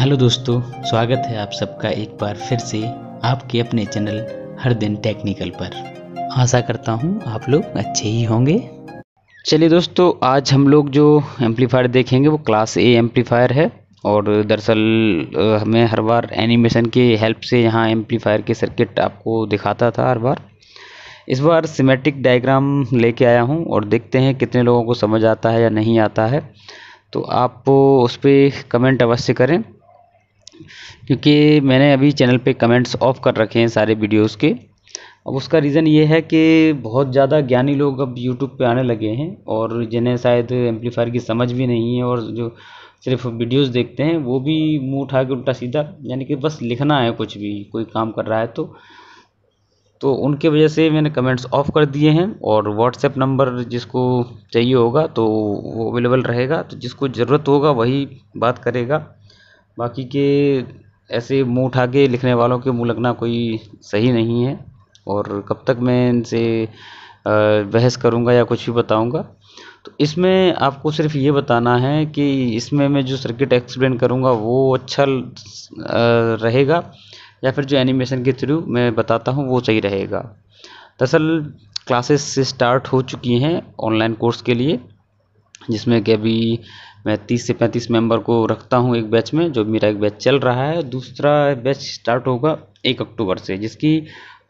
hello दोस्तों स्वागत है आप सबका एक बार फिर से आपके अपने चैनल हर दिन टेक्निकल पर आशा करता हूँ आप लोग अच्छे ही होंगे चलिए दोस्तों आज हम लोग जो एम्पलीफायर देखेंगे वो क्लास ए एम्पलीफायर है और दरअसल हमें हर बार एनिमेशन की हेल्प से यहाँ एम्पलीफायर के सर्किट आपको दिखाता था हर बार इस बार सिमेट्रिक डायग्राम लेके आया हूँ और देखते हैं कितने लोगों को समझ आता है या नहीं आता है तो आप उस पर कमेंट अवश्य करें क्योंकि मैंने अभी चैनल पे कमेंट्स ऑफ कर रखे हैं सारे वीडियोस के अब उसका रीज़न ये है कि बहुत ज़्यादा ज्ञानी लोग अब यूट्यूब पे आने लगे हैं और जिन्हें शायद एम्पलीफायर की समझ भी नहीं है और जो सिर्फ वीडियोस देखते हैं वो भी मुंह उठा के उल्टा सीधा यानी कि बस लिखना है कुछ भी कोई काम कर रहा है तो तो उनके वजह से मैंने कमेंट्स ऑफ कर दिए हैं और व्हाट्सएप नंबर जिसको चाहिए होगा तो वो अवेलेबल रहेगा तो जिसको ज़रूरत होगा वही बात करेगा बाकी के ऐसे मुँह उठा के लिखने वालों के मुँह लगना कोई सही नहीं है और कब तक मैं इनसे बहस करूँगा या कुछ भी बताऊँगा तो इसमें आपको सिर्फ ये बताना है कि इसमें मैं जो सर्किट एक्सप्लेन करूँगा वो अच्छा रहेगा या फिर जो एनिमेशन के थ्रू मैं बताता हूँ वो सही रहेगा दरअसल क्लासेस स्टार्ट हो चुकी हैं ऑनलाइन कोर्स के लिए जिसमें कि अभी मैं तीस से पैंतीस मेंबर को रखता हूँ एक बैच में जो मेरा एक बैच चल रहा है दूसरा बैच स्टार्ट होगा एक अक्टूबर से जिसकी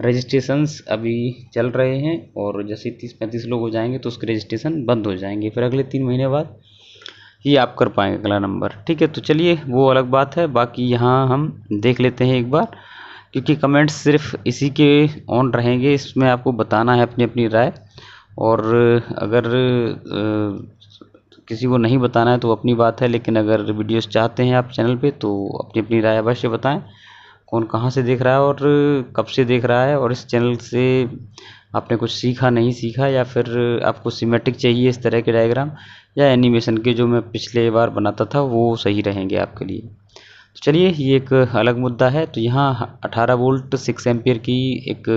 रजिस्ट्रेशंस अभी चल रहे हैं और जैसे तीस पैंतीस लोग हो जाएंगे तो उसके रजिस्ट्रेशन बंद हो जाएंगे फिर अगले तीन महीने बाद ये आप कर पाएंगे अगला नंबर ठीक है तो चलिए वो अलग बात है बाकी यहाँ हम देख लेते हैं एक बार क्योंकि कमेंट्स सिर्फ इसी के ऑन रहेंगे इसमें आपको बताना है अपनी अपनी राय और अगर किसी को नहीं बताना है तो अपनी बात है लेकिन अगर वीडियोस चाहते हैं आप चैनल पे तो अपनी अपनी राय अवश्य बताएं कौन कहाँ से देख रहा है और कब से देख रहा है और इस चैनल से आपने कुछ सीखा नहीं सीखा या फिर आपको सीमेटिक चाहिए इस तरह के डायग्राम या एनिमेशन के जो मैं पिछले बार बनाता था वो सही रहेंगे आपके लिए तो चलिए ये एक अलग मुद्दा है तो यहाँ अठारह वोल्ट सिक्स एम्पियर की एक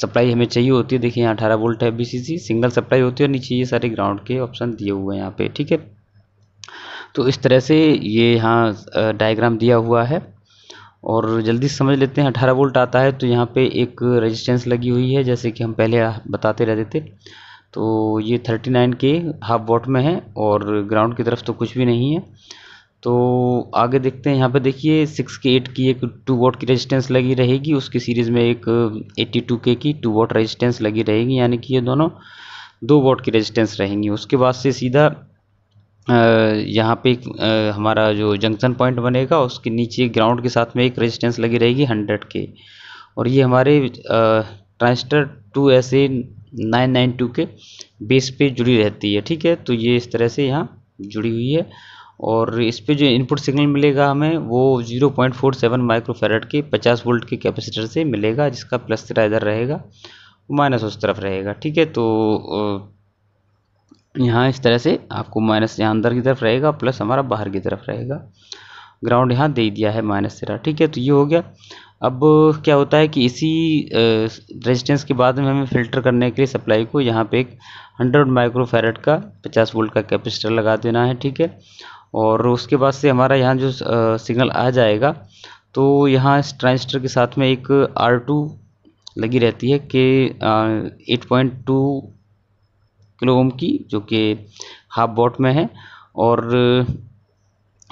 सप्लाई हमें चाहिए होती है देखिए यहाँ अठारह वोल्ट है बी सी सिंगल सप्लाई होती है और नीचे ये सारे ग्राउंड के ऑप्शन दिए हुए हैं यहाँ पे ठीक है तो इस तरह से ये यहाँ डायग्राम दिया हुआ है और जल्दी समझ लेते हैं अठारह वोल्ट आता है तो यहाँ पे एक रेजिस्टेंस लगी हुई है जैसे कि हम पहले बताते रहते थे तो ये थर्टी नाइन के हाफ वॉट में है और ग्राउंड की तरफ तो कुछ भी नहीं है तो आगे देखते हैं यहाँ पे देखिए सिक्स के एट की एक टू वॉट की रेजिस्टेंस लगी रहेगी उसकी सीरीज़ में एक एट्टी टू के की टू वॉट रेजिस्टेंस लगी रहेगी यानी कि ये दोनों दो वॉट की रेजिस्टेंस रहेंगी उसके बाद से सीधा uh, यहाँ पे uh, हमारा जो जंक्शन पॉइंट बनेगा उसके नीचे ग्राउंड के साथ में एक रजिस्टेंस लगी रहेगी हंड्रेड के और ये हमारे transistor two S A nine nine two के बेस पे जुड़ी रहती है ठीक है तो ये इस तरह से यहाँ जुड़ी हुई है और इस पे जो इनपुट सिग्नल मिलेगा हमें वो 0.47 माइक्रोफेरेट के पचास वोल्ट के कैपेसिटर से मिलेगा जिसका प्लस सिरा इधर रहेगा माइनस उस तरफ रहेगा ठीक है तो यहाँ इस तरह से आपको माइनस यहाँ अंदर की तरफ रहेगा प्लस हमारा बाहर की तरफ रहेगा ग्राउंड यहाँ दे दिया है माइनस सिरा ठीक है तो ये हो गया अब क्या होता है कि इसी रेजिस्टेंस के बाद में हमें फ़िल्टर करने के लिए सप्लाई को यहाँ पे एक हंड्रेड माइक्रोफेरेट का पचास वोल्ट का कैपेसिटर लगा देना है ठीक है और उसके बाद से हमारा यहाँ जो सिग्नल आ जाएगा तो यहाँ इस ट्रांजिस्टर के साथ में एक आर टू लगी रहती है कि eight point two kilo ohm की जो कि हाफ बॉट में है और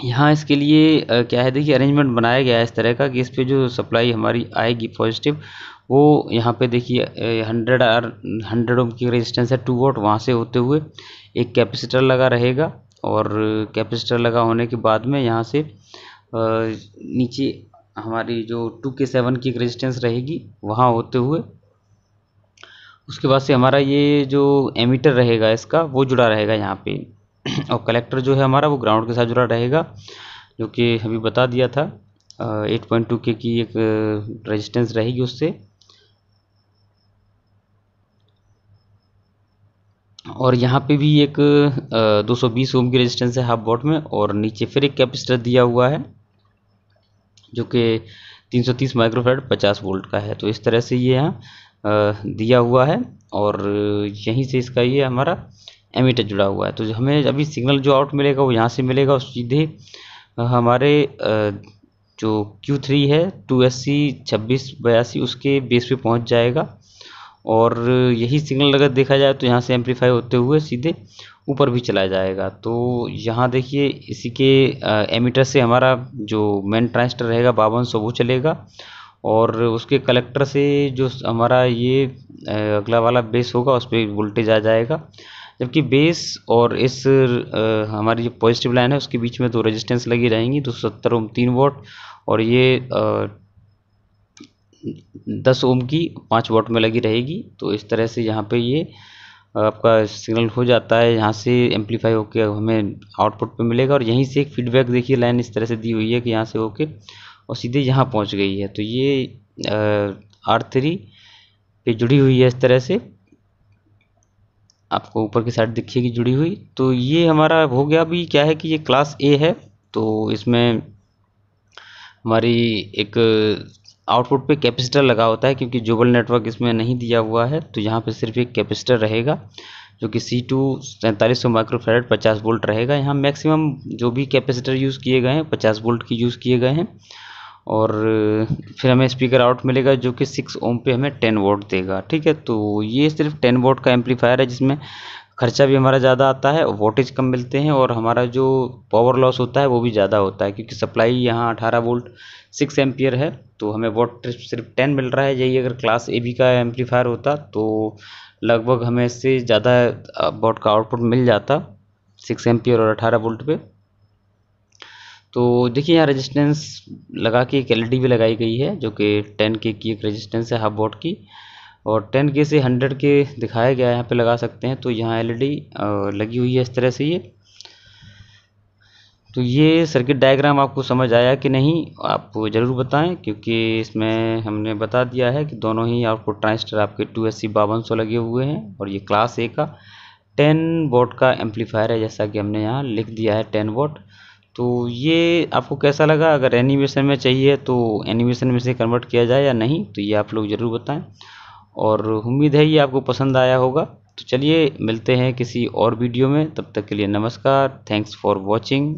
यहाँ इसके लिए क्या है देखिए अरेंजमेंट बनाया गया है इस तरह का कि इस पर जो सप्लाई हमारी आएगी पॉजिटिव वो यहाँ पे देखिए हंड्रेड आर हंड्रेड ओम की रेजिस्टेंस है टू वोट वहाँ से होते हुए एक कैपेसिटर लगा रहेगा और कैपेसिटर लगा होने के बाद में यहाँ से नीचे हमारी जो टू के सेवन की एक रेजिस्टेंस रहेगी वहाँ होते हुए उसके बाद से हमारा ये जो एमीटर रहेगा इसका वो जुड़ा रहेगा यहाँ पे और कलेक्टर जो है हमारा वो ग्राउंड के साथ जुड़ा रहेगा जो कि अभी बता दिया था एट पॉइंट टू के की एक रेजिस्टेंस रहेगी उससे और यहाँ पे भी एक दो सौ बीस ओम की रेजिस्टेंस है हाफ बॉट में और नीचे फिर एक कैपेसिटर दिया हुआ है जो कि 330 माइक्रोफेड पचास वोल्ट का है तो इस तरह से ये यहाँ दिया हुआ है और यहीं से इसका ये हमारा एमिटर जुड़ा हुआ है तो हमें अभी सिग्नल जो आउट मिलेगा वो यहाँ से मिलेगा उस सीधे हमारे जो Q3 है टू एस सी छब्बीस बयासी उसके बेस पे पहुँच जाएगा और यही सिग्नल अगर देखा जाए तो यहाँ से एम्पलीफाई होते हुए सीधे ऊपर भी चला जाएगा तो यहाँ देखिए इसी के एमीटर से हमारा जो मेन ट्रांसटर रहेगा बावन सौ वो चलेगा और उसके कलेक्टर से जो हमारा ये अगला वाला बेस होगा उस पर वोल्टेज आ जाएगा जबकि बेस और इस हमारी जो पॉजिटिव लाइन है उसके बीच में दो रेजिस्टेंस लगी रहेंगी दो सौ सत्तर ओम तीन वोट और ये दस ओम की पाँच वोट में लगी रहेगी तो इस तरह से यहाँ पे ये आपका सिग्नल हो जाता है यहाँ से एम्पलीफाई होके हमें आउटपुट पे मिलेगा और यहीं से एक फीडबैक देखिए लाइन इस तरह से दी हुई है कि यहाँ से होके और सीधे यहाँ पहुँच गई है तो ये आर थ्री पे जुड़ी हुई है इस तरह से आपको ऊपर की साइड दिखिएगी जुड़ी हुई तो ये हमारा हो गया अभी क्या है कि ये क्लास ए है तो इसमें हमारी एक आउटपुट पे कैपेसिटर लगा होता है क्योंकि जुबल नेटवर्क इसमें नहीं दिया हुआ है तो यहाँ पे सिर्फ एक कैपेसिटर रहेगा जो कि सी टू सैंतालीस सौ माइक्रोफेरेड पचास वोल्ट रहेगा यहाँ मैक्सिमम जो भी कैपेसिटर यूज़ किए गए हैं पचास वोल्ट की यूज़ किए गए हैं और फिर हमें स्पीकर आउट मिलेगा जो कि सिक्स ओम पे हमें टेन वोट देगा ठीक है तो ये सिर्फ टेन वोट का एम्पलीफायर है जिसमें खर्चा भी हमारा ज़्यादा आता है वोल्टेज कम मिलते हैं और हमारा जो पावर लॉस होता है वो भी ज़्यादा होता है क्योंकि सप्लाई यहाँ अठारह वोल्ट सिक्स एम्पियर है तो हमें वोट सिर्फ टेन मिल रहा है यही अगर क्लास ए बी का एम्पलीफायर होता तो लगभग हमें इससे ज़्यादा वोट का आउटपुट मिल जाता सिक्स एम्पियर और अठारह वोल्ट पे तो देखिए यहाँ रेजिस्टेंस लगा के एक एल e भी लगाई गई है जो कि टेन के की एक रेजिस्टेंस है हाफ वोट की और टेन के से हंड्रेड के दिखाया गया है यहाँ पे लगा सकते हैं तो यहाँ एलईडी e लगी हुई है इस तरह से ये तो ये सर्किट डायग्राम आपको समझ आया कि नहीं आप ज़रूर बताएं क्योंकि इसमें हमने बता दिया है कि दोनों ही आपको ट्रांसटर आपके टू एस सी बावन सौ लगे हुए हैं और ये क्लास ए का टेन वोट का एम्पलीफायर है जैसा कि हमने यहाँ लिख दिया है टेन वोट तो ये आपको कैसा लगा अगर एनिमेशन में चाहिए तो एनिमेशन में से कन्वर्ट किया जाए या नहीं तो ये आप लोग ज़रूर बताएँ और उम्मीद है ये आपको पसंद आया होगा तो चलिए मिलते हैं किसी और वीडियो में तब तक के लिए नमस्कार थैंक्स फॉर वॉचिंग